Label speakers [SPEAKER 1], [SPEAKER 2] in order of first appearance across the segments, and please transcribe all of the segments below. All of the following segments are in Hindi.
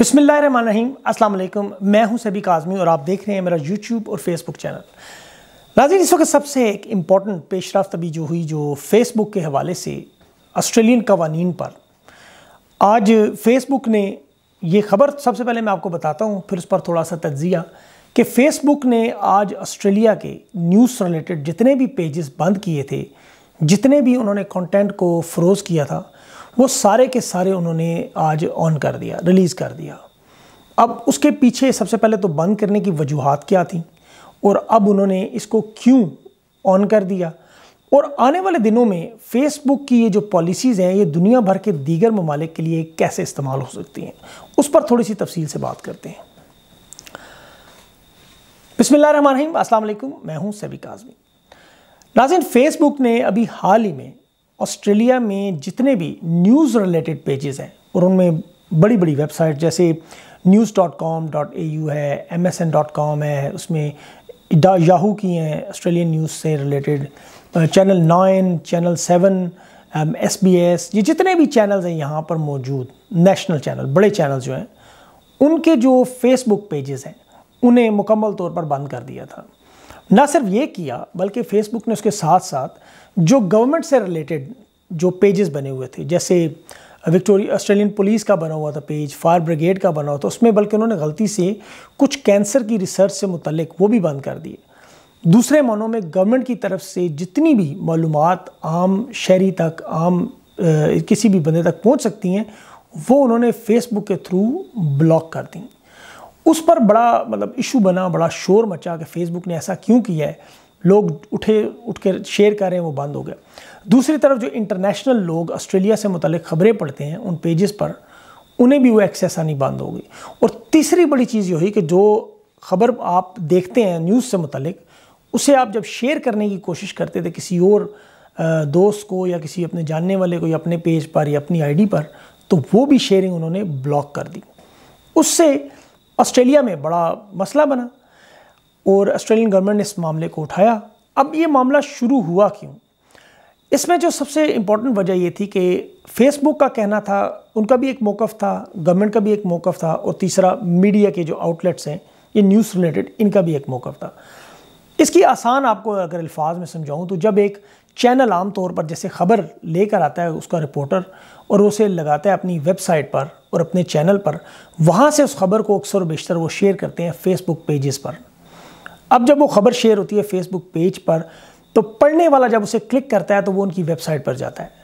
[SPEAKER 1] बिसमीम अल्लाम मैं हूं सभी काजमी और आप देख रहे हैं मेरा यूट्यूब और फेसबुक चैनल नाजिर इस वक्त सबसे एक इम्पॉर्टेंट पेशरफ अभी जो हुई जो फेसबुक के हवाले से ऑस्ट्रेलियन कवानीन पर आज फेसबुक ने ये खबर सबसे पहले मैं आपको बताता हूँ फिर उस पर थोड़ा सा तज्जिया कि फेसबुक ने आज ऑस्ट्रेलिया के न्यूज़ रिलेटेड जितने भी पेजेस बंद किए थे जितने भी उन्होंने कंटेंट को फ़रोज़ किया था वो सारे के सारे उन्होंने आज ऑन कर दिया रिलीज़ कर दिया अब उसके पीछे सबसे पहले तो बंद करने की वजूहत क्या थी और अब उन्होंने इसको क्यों ऑन कर दिया और आने वाले दिनों में फेसबुक की ये जो पॉलिसीज़ हैं ये दुनिया भर के दीगर ममालिक के लिए कैसे इस्तेमाल हो सकती हैं उस पर थोड़ी सी तफसील से बात करते हैं बिसमिल्ल मैं हूं सबिक आज़मी नाजिन फेसबुक ने अभी हाल ही में ऑस्ट्रेलिया में जितने भी न्यूज़ रिलेटेड पेजेस हैं और उनमें बड़ी बड़ी वेबसाइट जैसे news dot com dot A U है M S N dot com है उसमें याहू की हैं ऑस्ट्रेलियन न्यूज़ से related channel nine channel seven S B S ये जितने भी चैनल्स हैं यहाँ पर मौजूद नेशनल चैनल बड़े चैनल जो हैं उनके जो फेसबुक पेजेस हैं उन्हें मुकम्मल तौर पर बंद कर दिया था ना सिर्फ ये किया बल्कि फेसबुक ने उसके साथ साथ जो गवर्नमेंट से रिलेटेड जो पेजेस बने हुए थे जैसे विक्टोरिया ऑस्ट्रेलियन पुलिस का बना हुआ था पेज फायर ब्रिगेड का बना हुआ था उसमें बल्कि उन्होंने गलती से कुछ कैंसर की रिसर्च से मुतलक वो भी बंद कर दिए दूसरे मानों में गवर्नमेंट की तरफ से जितनी भी मालूम आम शहरी तक आम आ, किसी भी बंदे तक पहुँच सकती हैं वो उन्होंने फेसबुक के थ्रू ब्लॉक कर दी उस पर बड़ा मतलब इशू बना बड़ा शोर मचा कि फेसबुक ने ऐसा क्यों किया है लोग उठे उठ कर शेयर कर रहे हैं वो बंद हो गया दूसरी तरफ जो इंटरनेशनल लोग ऑस्ट्रेलिया से मुतल खबरें पढ़ते हैं उन पेजेस पर उन्हें भी वो एक्सेस आनी बंद हो गई और तीसरी बड़ी चीज़ ये हुई कि जो खबर आप देखते हैं न्यूज़ से मुतलिक उसे आप जब शेयर करने की कोशिश करते थे किसी और दोस्त को या किसी अपने जानने वाले को या अपने पेज पर या अपनी आईडी पर तो वो भी शेयरिंग उन्होंने ब्लॉक कर दी उससे ऑस्ट्रेलिया में बड़ा मसला बना और ऑस्ट्रेलियन गवर्नमेंट ने इस मामले को उठाया अब ये मामला शुरू हुआ क्यों इसमें जो सबसे इम्पोर्टेंट वजह ये थी कि फेसबुक का कहना था उनका भी एक मौक़ था गवर्नमेंट का भी एक मौक़ था और तीसरा मीडिया के जो आउटलेट्स हैं ये न्यूज़ रिलेटेड इनका भी एक मौक़ था इसकी आसान आपको अगर अल्फाज में समझाऊँ तो जब एक चैनल आमतौर पर जैसे खबर लेकर आता है उसका रिपोर्टर और उसे लगाता है अपनी वेबसाइट पर और अपने चैनल पर वहाँ से उस खबर को अक्सर बेशतर वो शेयर करते हैं फेसबुक पेजेस पर अब जब वो खबर शेयर होती है फेसबुक पेज पर तो पढ़ने वाला जब उसे क्लिक करता है तो वो उनकी वेबसाइट पर जाता है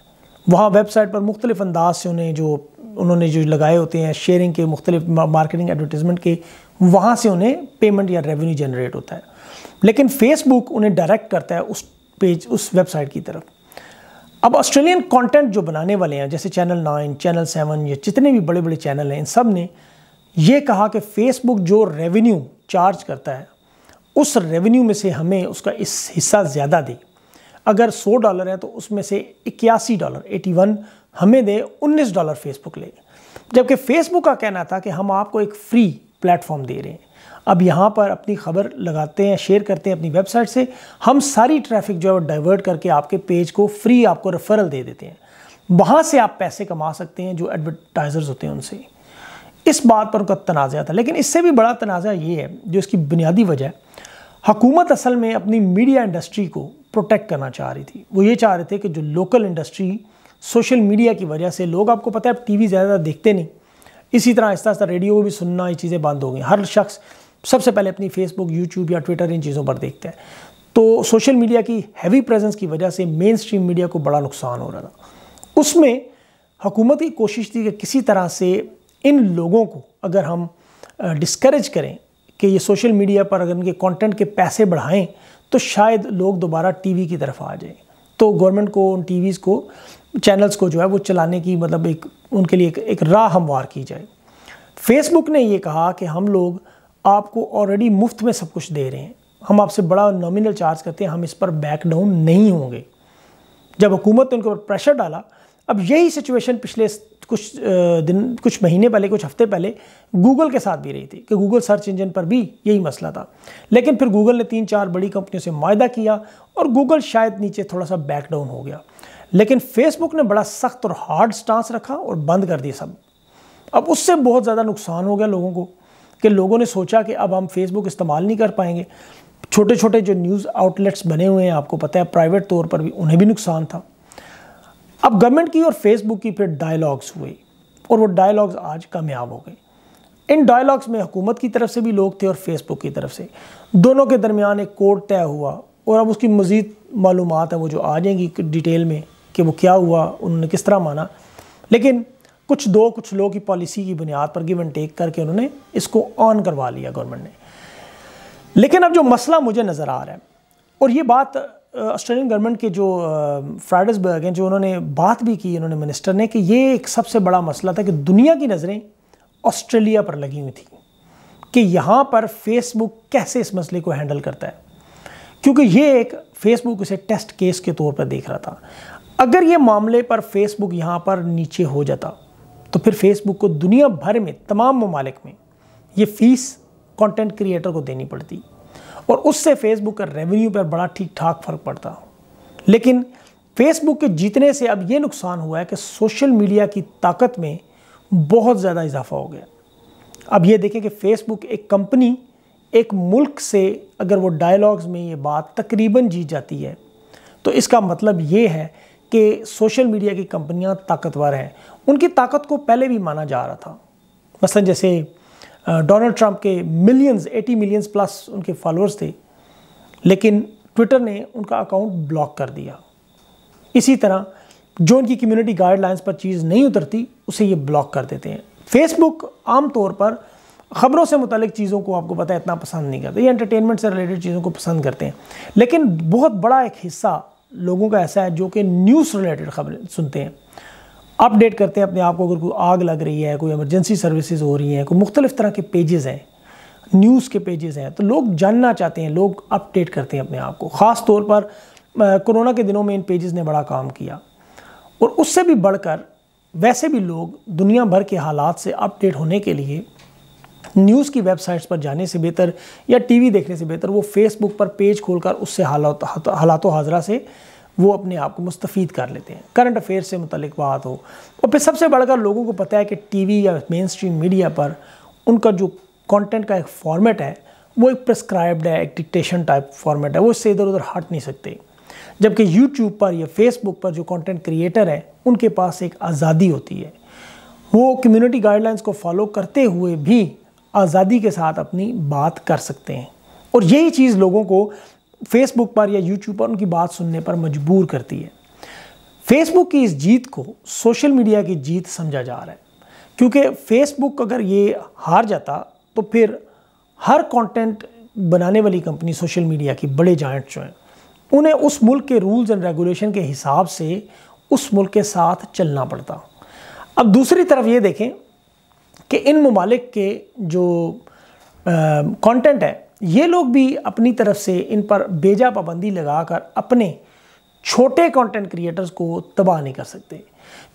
[SPEAKER 1] वहाँ वेबसाइट पर मुख्तलिफ अंदाज से उन्हें जो उन्होंने जो लगाए होते हैं शेयरिंग के मुख्तलिफ मार्केटिंग एडवर्टीज़मेंट के वहाँ से उन्हें पेमेंट या रेवेन्यू जनरेट होता है लेकिन फेसबुक उन्हें डायरेक्ट करता है उस पेज उस वेबसाइट की तरफ अब ऑस्ट्रेलियन कंटेंट जो बनाने वाले हैं जैसे चैनल नाइन चैनल सेवन या जितने भी बड़े बड़े चैनल हैं इन सब ने ये कहा कि फेसबुक जो रेवेन्यू चार्ज करता है उस रेवेन्यू में से हमें उसका इस हिस्सा ज़्यादा दे अगर 100 डॉलर है तो उसमें से इक्यासी डॉलर 81 हमें दे 19 डॉलर फेसबुक ले जबकि फेसबुक का कहना था कि हम आपको एक फ्री प्लेटफॉर्म दे रहे हैं अब यहाँ पर अपनी खबर लगाते हैं शेयर करते हैं अपनी वेबसाइट से हम सारी ट्रैफिक जो है वो डाइवर्ट करके आपके पेज को फ्री आपको रेफरल दे देते हैं वहाँ से आप पैसे कमा सकते हैं जो एडवर्टाइज़र्स होते हैं उनसे इस बात पर उनका तनाज़ा था लेकिन इससे भी बड़ा तनाज़ा ये है जो इसकी बुनियादी वजह है हकूमत असल में अपनी मीडिया इंडस्ट्री को प्रोटेक्ट करना चाह रही थी वो ये चाह रहे थे कि जो लोकल इंडस्ट्री सोशल मीडिया की वजह से लोग आपको पता है टीवी ज़्यादा देखते नहीं इसी तरह आहिस्ता आहिस्ता रेडियो भी सुनना ये चीज़ें बंद हो गई हर शख्स सबसे पहले अपनी फेसबुक यूट्यूब या ट्विटर इन चीज़ों पर देखते हैं तो सोशल मीडिया की हैवी प्रेजेंस की वजह से मेन स्ट्रीम मीडिया को बड़ा नुकसान हो रहा था उसमें हुकूमत की कोशिश थी कि किसी तरह से इन लोगों को अगर हम डिस्करेज करें कि ये सोशल मीडिया पर अगर इनके कंटेंट के पैसे बढ़ाएं तो शायद लोग दोबारा टीवी की तरफ आ जाएं तो गवर्नमेंट को उन टी को चैनल्स को जो है वो चलाने की मतलब एक उनके लिए एक, एक राह हमवार की जाए फेसबुक ने ये कहा कि हम लोग आपको ऑलरेडी मुफ्त में सब कुछ दे रहे हैं हम आपसे बड़ा नॉमिनल चार्ज करते हैं हम इस पर बैक डाउन नहीं होंगे जब हुकूमत ने उनके ऊपर प्रेशर डाला अब यही सिचुएशन पिछले कुछ दिन कुछ महीने पहले कुछ हफ्ते पहले गूगल के साथ भी रही थी कि गूगल सर्च इंजन पर भी यही मसला था लेकिन फिर गूगल ने तीन चार बड़ी कंपनियों से माहा किया और गूगल शायद नीचे थोड़ा सा बैक डाउन हो गया लेकिन फेसबुक ने बड़ा सख्त और हार्ड स्टांस रखा और बंद कर दिया सब अब उससे बहुत ज़्यादा नुकसान हो गया लोगों को कि लोगों ने सोचा कि अब हम फेसबुक इस्तेमाल नहीं कर पाएंगे छोटे छोटे जो न्यूज़ आउटलेट्स बने हुए हैं आपको पता है प्राइवेट तौर पर भी उन्हें भी नुकसान था अब गवर्नमेंट की और फेसबुक की फिर डायलॉग्स हुई और वो डायलॉग्स आज कामयाब हो गए इन डायलॉग्स में हुकूमत की तरफ से भी लोग थे और फेसबुक की तरफ से दोनों के दरमियान एक कोड तय हुआ और अब उसकी मज़ीद मालूम है वो जो आ जाएंगी डिटेल में कि वो क्या हुआ उन्होंने किस तरह माना लेकिन कुछ दो कुछ लोग की पॉलिसी की बुनियाद पर गिव एंड टेक करके उन्होंने इसको ऑन करवा लिया गवर्नमेंट ने लेकिन अब जो मसला मुझे नज़र आ रहा है और ये बात ऑस्ट्रेलियन गवर्नमेंट के जो फ्राइडसबर्ग हैं जो उन्होंने बात भी की उन्होंने मिनिस्टर ने कि ये एक सबसे बड़ा मसला था कि दुनिया की नज़रें ऑस्ट्रेलिया पर लगी हुई थी कि यहाँ पर फेसबुक कैसे इस मसले को हैंडल करता है क्योंकि ये एक फेसबुक इसे टेस्ट केस के तौर पर देख रहा था अगर ये मामले पर फेसबुक यहाँ पर नीचे हो जाता तो फिर फेसबुक को दुनिया भर में तमाम ममालिक में ये फ़ीस कंटेंट क्रिएटर को देनी पड़ती और उससे फेसबुक का रेवेन्यू पर बड़ा ठीक ठाक फर्क पड़ता लेकिन फेसबुक के जीतने से अब ये नुकसान हुआ है कि सोशल मीडिया की ताकत में बहुत ज़्यादा इजाफा हो गया अब ये देखें कि फेसबुक एक कंपनी एक मुल्क से अगर वो डायलॉग्स में ये बात तकरीबन जीत जाती है तो इसका मतलब ये है कि सोशल मीडिया की कंपनियां ताकतवर हैं उनकी ताकत को पहले भी माना जा रहा था मसलन जैसे डोनाल्ड ट्रंप के मिलियंस 80 मिलियंस प्लस उनके फॉलोअर्स थे लेकिन ट्विटर ने उनका अकाउंट ब्लॉक कर दिया इसी तरह जो उनकी कम्युनिटी गाइडलाइंस पर चीज़ नहीं उतरती उसे ये ब्लॉक कर देते हैं फेसबुक आमतौर पर ख़बरों से मुतलिक चीज़ों को आपको पता है इतना पसंद नहीं करते ये एंटरटेनमेंट से रिलेटेड चीज़ों को पसंद करते हैं लेकिन बहुत बड़ा एक हिस्सा लोगों का ऐसा है जो कि न्यूज़ रिलेटेड खबरें सुनते हैं अपडेट करते हैं अपने आप को अगर कोई आग लग रही है कोई एमरजेंसी सर्विसेज हो रही हैं कोई मुख्तलिफ तरह के पेजेस हैं न्यूज़ के पेजेस हैं तो लोग जानना चाहते हैं लोग अपडेट करते हैं अपने आप को ख़ास तौर पर कोरोना के दिनों में इन पेजेस ने बड़ा काम किया और उससे भी बढ़कर वैसे भी लोग दुनिया भर के हालात से अपडेट होने के लिए न्यूज़ की वेबसाइट्स पर जाने से बेहतर या वी देखने से बेहतर वो फेसबुक पर पेज कर उससे हालात हालातों हाजरा से वो अपने आप को मुस्तफ़ कर लेते हैं करंट अफेयर से मुतलिक बात हो और फिर सबसे बढ़कर लोगों को पता है कि टीवी या मेन स्ट्रीम मीडिया पर उनका जो कंटेंट का एक फॉर्मेट है वो एक प्रिस्क्राइब्ड है एक डिक्टेशन टाइप फॉर्मेट है वो इससे इधर उधर हट नहीं सकते जबकि यूट्यूब पर या फेसबुक पर जो कॉन्टेंट क्रिएटर हैं उनके पास एक आज़ादी होती है वो कम्यूनिटी गाइडलाइंस को फॉलो करते हुए भी आज़ादी के साथ अपनी बात कर सकते हैं और यही चीज़ लोगों को फेसबुक पर या यूट्यूब पर उनकी बात सुनने पर मजबूर करती है फेसबुक की इस जीत को सोशल मीडिया की जीत समझा जा रहा है क्योंकि फेसबुक अगर ये हार जाता तो फिर हर कंटेंट बनाने वाली कंपनी सोशल मीडिया की बड़े जॉइंट्स जो हैं उन्हें उस मुल्क के रूल्स एंड रेगुलेशन के हिसाब से उस मुल्क के साथ चलना पड़ता अब दूसरी तरफ ये देखें कि इन ममालिक के जो कंटेंट है ये लोग भी अपनी तरफ से इन पर बेजा पाबंदी लगाकर अपने छोटे कंटेंट क्रिएटर्स को तबाह नहीं कर सकते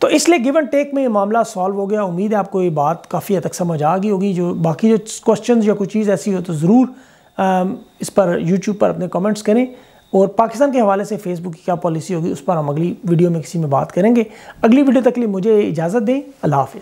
[SPEAKER 1] तो इसलिए गिव एंड टेक में ये मामला सॉल्व हो गया उम्मीद है आपको ये बात काफ़ी हद तक समझ आ गई होगी जो बाकी जो क्वेश्चन या कोई चीज़ ऐसी हो तो ज़रूर इस पर यूट्यूब पर अपने कमेंट्स करें और पाकिस्तान के हवाले से फेसबुक की क्या पॉलिसी होगी उस पर हम अगली वीडियो में किसी में बात करेंगे अगली वीडियो तक के लिए मुझे इजाज़त दें अल्लाह हाफ़